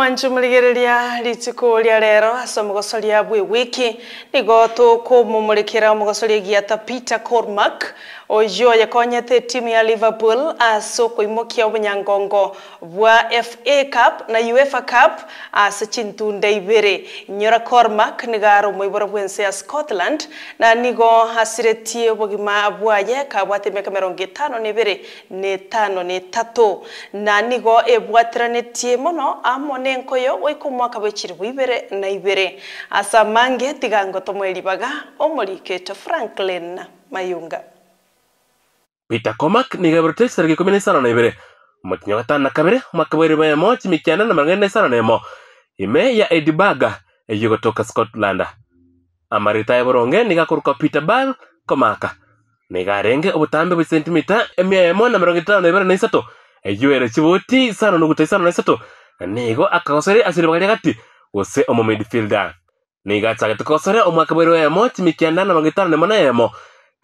wanjumiligereria ritiko ria rero ase omogoso ria bwa ewiki nigo tokomomorikera omogoso ria egiata peter cormac ojo ye konye the timu ya Liverpool a so ko imokia bunyangongo bwa FA Cup na UEFA Cup a so chintu ndaibere nyora Cormac ni garo mo ibora ya Scotland na nigo hasire tie bogima bwa ye ka bwa te meka merong getano ne bere ne tano ne tato na nigo e bwa trane tie mono amone nkoyo oi ko mwaka bechiri bwibere na ibere asa mange tigango tomo elibaga omoliketo Franklin Mayunga. Peter Comack nigaberurte tarĩki ikũmi na ithano na igĩrĩ mũkinya wa gatano na kabĩrĩ mwaka wa irĩma ĩmwe chimi kenda na mĩrongo ĩrĩ na ithano na ĩmwe ime ya Edibaga edinburgh ĩgĩgũtũka scotland amarĩtae boronge nĩgakũrũka peter bal komaka nĩgarenge obutambe bwa sentimita emia ĩmwe na mĩrongo ĩtano na ibĩrĩ na isatũ eyuere chibũti isano nuguta isano na isatũ nigo akagosere asiribagari gati gose omo midfielder nĩgachagete kosere omwaka bwa irĩma ĩmwe chimi kenda na mĩrongo ĩtano na ĩmwe na ĩmwe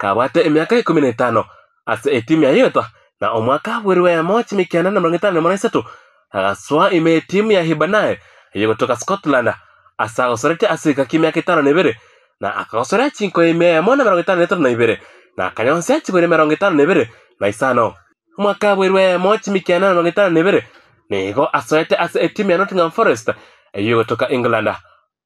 kabwate emĩaka ikũmi na ĩtano ase etimu ya yotha na omwaka weri wa mochi mikianana na mirongo itano na muraisatu agaswa ime etimu ya hibanae eye kutoka scotland asa agosorete asika ikaki itano na ibere na akagosoria ime ya na mirongo itano na itato na ibere na akanyonsia chigwere mirongo itano na ibere na isano omwaka weri wa mochi mikianana na mirongo itano na ibere nigo asoete ase etimu ya nottingham forest eye kutoka england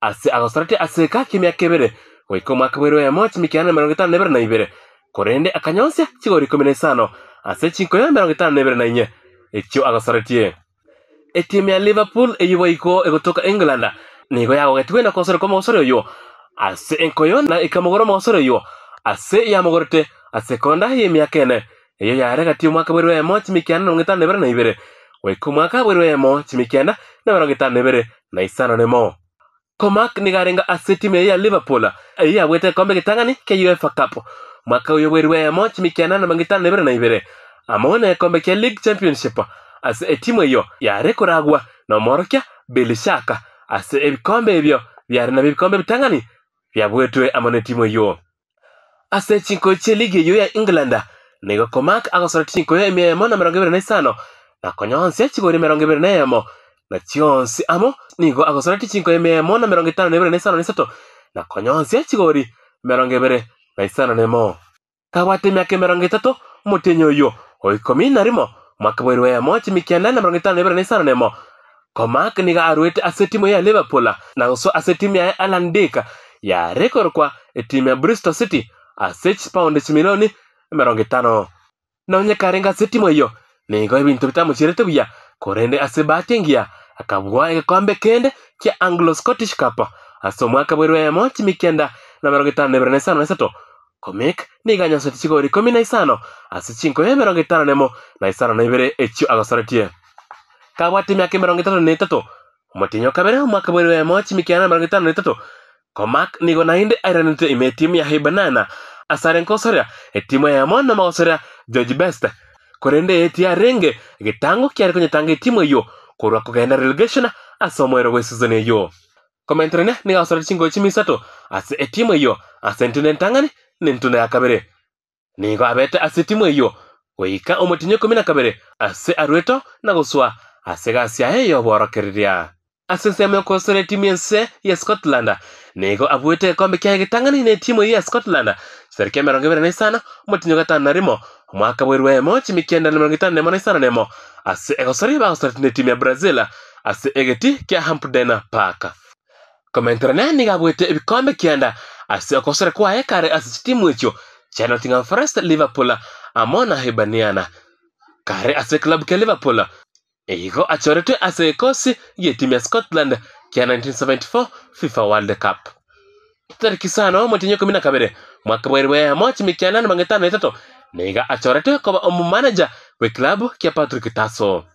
ase agosorete ase ikaki ibere goika omwaka weri wa yamoja mikianana na mirongo itano na ibere na ibere korende akanyonsia chigori ikumi na isano ase chinkoyo mirongo itano na ibere na inye ekio agosoretie etimu ya liverpool eyiwa iko egotoka england nigo yagogetiwe na kosore kwa mogosore oyo ase enkoyo na ikamogora mogosore oyo ase yamogorete ase konda ye miaka ene eyo yaregatie omwaka bwerwe emo chimi kianda na mirongo itano na ibere na ibere goika omwaka bwerwe emo chimi kianda na mirongo itano na ibere na isano nemo comac nigarenga ase timu eye ya liverpool eye yabwete ekombe gitang'ani kia uefa cup mwaka uyo mweri wa ya mochi mikiana na magana itano na ibere na ibere amabona gikombe kia league championship ase etimu iyo yare kuragwa na omorokia shaka ase ebikombe ebyo byari nabyo ebikombe bitang'ani byabwetwe amo na etimu iyo ase chinko chie ligi iyo ya england nigo komak agosora chinko iyo emia emo na mirongo ibere na isano na konyoonsi echigori mirongo ibere na emo na chionsi amo nigo agosora tichinko emia emo na mirongo itano na ibere na isano na isato na konyoonsi echigori mirongo ibere gaicananemo kagwata emyaka emerongo etato omotenya oyo oikomi na rimo mwaka bweru ya mochi mikianda na mirongo itano na ibere nemo isano na emo komak niga arwete ase timu ya liverpool na goso ase timu ya alan dick ya dik kwa etimu ya bristol city ase chipaondi chimilioni mirongo itano nonyekarenga ase timu eyo nigo ebinto bitamochirete buya korende ase bahati engiya akabwa egekombe kende kia anglo scottish cup ase omwaka bweru ya mochi mikianda na mirongo itano na ibere na isano na isato komik niga nyancũti ikũmi na isano asi chinko ya mĩrongo ĩtano nemo na isano na ibĩrĩ ĩcio agocoretie kagwati mĩaka mĩrongo ĩtatũ na ĩtatũ mũtinyo kabere mwaka mweri wa mochi mikiana kĩana mĩrongo ĩtano na ĩtatũ komak nigo na hindi airanĩtie ime timu ya hibanana asarenko soria ĩtimu e ya mona magocoria george best kũrĩ ndĩ ĩtia e rĩngĩ gĩtango kĩarĩ kũnyitanga ĩtimu ĩyo kũrwa kũgenda relegation asomwero gwĩ season ĩyo komentarene nĩgacoretie cingo chimi ase asi ĩtimu e ase asentine ntang'ani nintu na kabere ningo abete ase iyo eyo goika omotinyo ikumi na kabere ase arweto na goswa ase gasi aye eyobworokereria ase nsemo ekosera etimu ense ya scotland nigo abwete ekombe kia egitang'ani na etimu ya scotland seri kia emerongo ibere na isano omotinyo gatano na rimo omwaka bweru wa emo chimi kienda na mirongo itano na emo na isano na emo ase egosori bagosoreti etimu ya brazil ase egeti kia hampden park komenterane nigo abwete ebikombe kienda asiakosera kwa ekare asisitimu echo cha Nottingham Forest Liverpool amona hebaniana kare ase club ke Liverpool eiko achoretwe ase ikosi ye team ya Scotland kya 1974 FIFA World Cup tariki sano mwetinyo kumi na kabere mwaka bweri bwe mochi mikianani mangetano itatu niga achoretwe koba manager we club kya Patrick Taso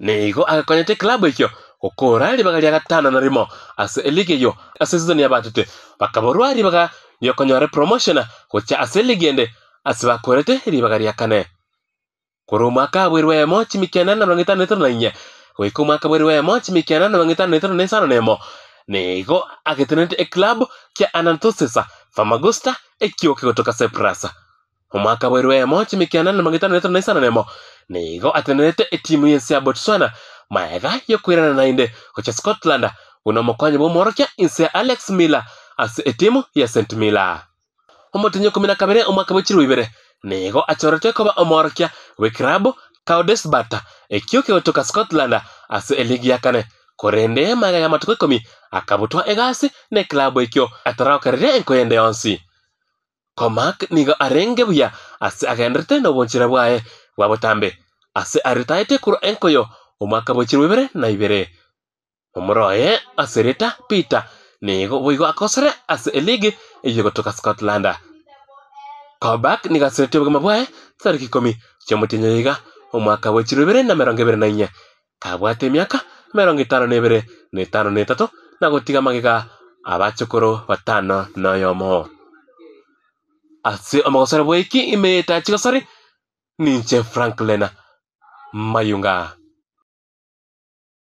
nigo agakonyete club ikyo okora libaga lia gatano na rimo ase eligeyo ase ya batete bakaborwa libaga nyokonyore promotion gocha ase ligende ase bakorete libaga lia kane koro omwaka abwerwa emo chimi kiana na mirongo itano na inya goika omwaka abwerwa emo chimi kiana na mirongo itano na isano na emo nigo e club kia anantosesa famagusta ekioke kutoka seprasa omwaka abwerwa emo chimi na mirongo itano na isano nemo emo nigo atenete etimu yensi ya botswana maetha yokwirana nainde oca scotland unamokonya bumorokya inse alex miller ase etimu ya st miller omotinyo kumi na kabere omwaka bwechiri wibere nigo achoretwe koba omorokya wekirabu kaudesbata ekiuke gotoka scotland ase eligi yakane korende maga ya matuko ikomi akabutwa egasi ne klabu ekio ataraukarire enkoyende yonsi komak nigo arenge buya ase agenderete nobonchira bwaye bwa botambe ase aritaete kuro enkoyo omwaka bochirwe ibere na ibere omoroye asereta peter nigo boigo akosere ase eligi eyigo toka scotland kobak nigaseretio bwega mabwae tariki ikomi chia iga omwaka bochirwe na merongo bere na inya kabwate emiaka merongo itano ne ibere ne itano na etato na gotiga magega abachokoro batano noyomo ase omogosore bwaiki imeeta chigosori ninche franklin mayunga